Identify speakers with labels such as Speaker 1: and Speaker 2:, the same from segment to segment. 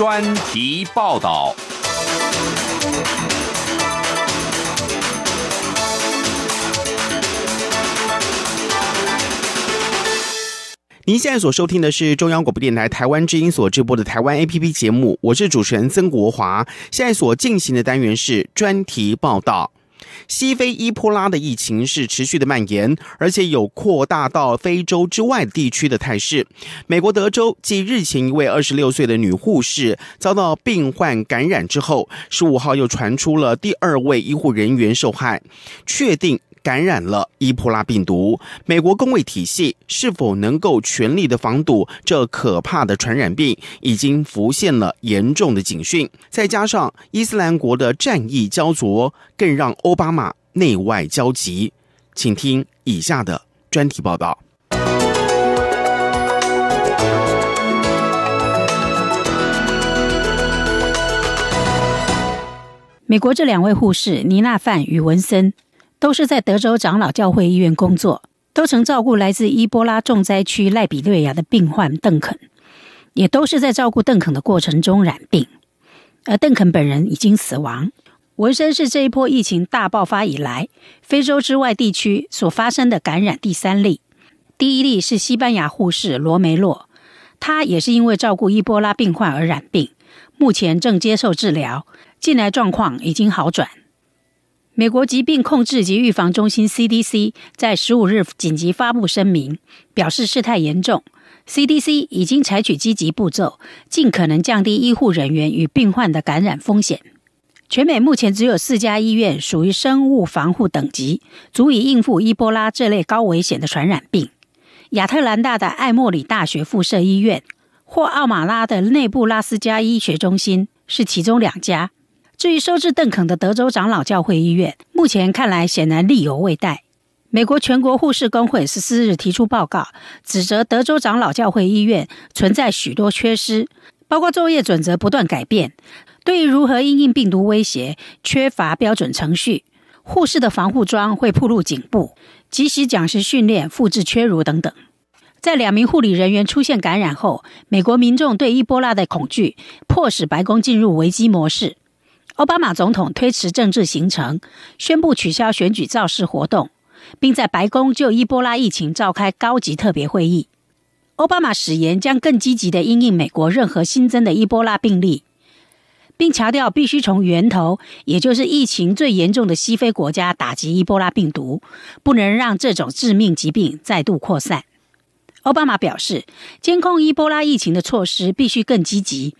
Speaker 1: 专题报道。您现在所收听的是中央广播电台台湾之音所直播的台湾 APP 节目，我是主持人曾国华。现在所进行的单元是专题报道。西非伊波拉的疫情是持续的蔓延，而且有扩大到非洲之外地区的态势。美国德州继日前一位二十六岁的女护士遭到病患感染之后，十五号又传出了第二位医护人员受害，确定。感染了伊普拉病毒，美国公卫体系是否能够全力的防堵这可怕的传染病，已经浮现了严重的警讯。再加上伊斯兰国的战役焦灼，更让奥巴马内外焦急。请听以下的专题报道。
Speaker 2: 美国这两位护士尼娜范与文森。都是在德州长老教会医院工作，都曾照顾来自伊波拉重灾区赖比瑞亚的病患邓肯，也都是在照顾邓肯的过程中染病，而邓肯本人已经死亡。纹身是这一波疫情大爆发以来非洲之外地区所发生的感染第三例，第一例是西班牙护士罗梅洛，他也是因为照顾伊波拉病患而染病，目前正接受治疗，近来状况已经好转。美国疾病控制及预防中心 CDC 在十五日紧急发布声明，表示事态严重。CDC 已经采取积极步骤，尽可能降低医护人员与病患的感染风险。全美目前只有四家医院属于生物防护等级，足以应付伊波拉这类高危险的传染病。亚特兰大的艾默里大学附设医院或奥马拉的内布拉斯加医学中心是其中两家。至于收治邓肯的德州长老教会医院，目前看来显然力有未逮。美国全国护士工会十四日提出报告，指责德州长老教会医院存在许多缺失，包括作业准则不断改变，对于如何应对病毒威胁缺乏标准程序，护士的防护装会暴露颈部，及时讲师训练复制缺如等等。在两名护理人员出现感染后，美国民众对伊波拉的恐惧，迫使白宫进入危机模式。奥巴马总统推迟政治行程，宣布取消选举造势活动，并在白宫就伊波拉疫情召开高级特别会议。奥巴马誓言将更积极地应对美国任何新增的伊波拉病例，并强调必须从源头，也就是疫情最严重的西非国家打击伊波拉病毒，不能让这种致命疾病再度扩散。奥巴马表示，监控伊波拉疫情的措施必须更积极。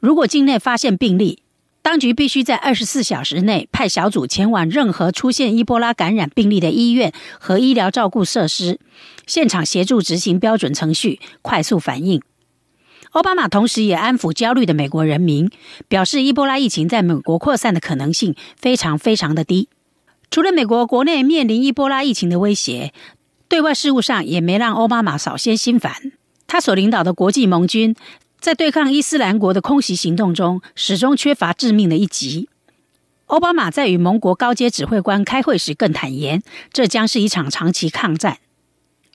Speaker 2: 如果境内发现病例，当局必须在二十四小时内派小组前往任何出现伊波拉感染病例的医院和医疗照顾设施，现场协助执行标准程序，快速反应。奥巴马同时也安抚焦虑的美国人民，表示伊波拉疫情在美国扩散的可能性非常非常的低。除了美国国内面临伊波拉疫情的威胁，对外事务上也没让奥巴马少些心烦。他所领导的国际盟军。在对抗伊斯兰国的空袭行动中，始终缺乏致命的一击。奥巴马在与盟国高阶指挥官开会时更坦言，这将是一场长期抗战。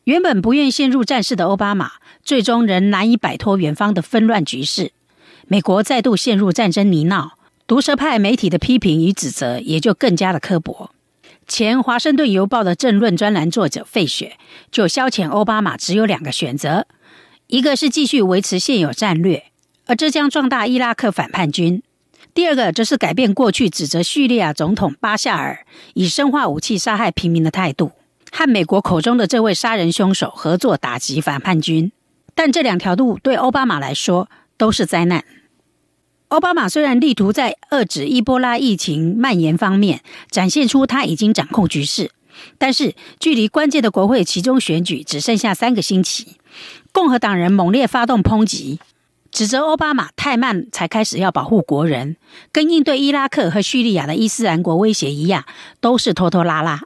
Speaker 2: 原本不愿陷入战事的奥巴马，最终仍难以摆脱远方的纷乱局势。美国再度陷入战争泥淖，毒蛇派媒体的批评与指责也就更加的刻薄。前《华盛顿邮报》的政论专栏作者费雪就消遣奥巴马，只有两个选择。一个是继续维持现有战略，而这将壮大伊拉克反叛军；第二个则是改变过去指责叙利亚总统巴夏尔以生化武器杀害平民的态度，和美国口中的这位杀人凶手合作打击反叛军。但这两条路对奥巴马来说都是灾难。奥巴马虽然力图在遏制伊波拉疫情蔓延方面展现出他已经掌控局势。但是，距离关键的国会其中选举只剩下三个星期，共和党人猛烈发动抨击，指责奥巴马太慢才开始要保护国人，跟应对伊拉克和叙利亚的伊斯兰国威胁一样，都是拖拖拉拉。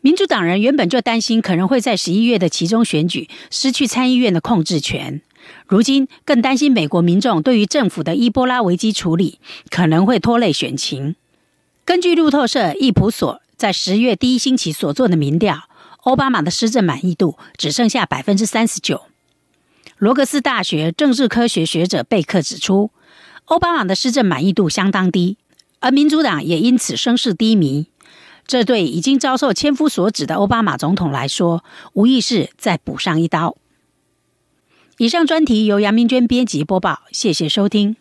Speaker 2: 民主党人原本就担心可能会在十一月的其中选举失去参议院的控制权，如今更担心美国民众对于政府的伊波拉危机处理可能会拖累选情。根据路透社、伊普所。在十月第一星期所做的民调，奥巴马的施政满意度只剩下百分之三十九。罗格斯大学政治科学学者贝克指出，奥巴马的施政满意度相当低，而民主党也因此声势低迷。这对已经遭受千夫所指的奥巴马总统来说，无疑是再补上一刀。以上专题由杨明娟编辑播报，谢谢收听。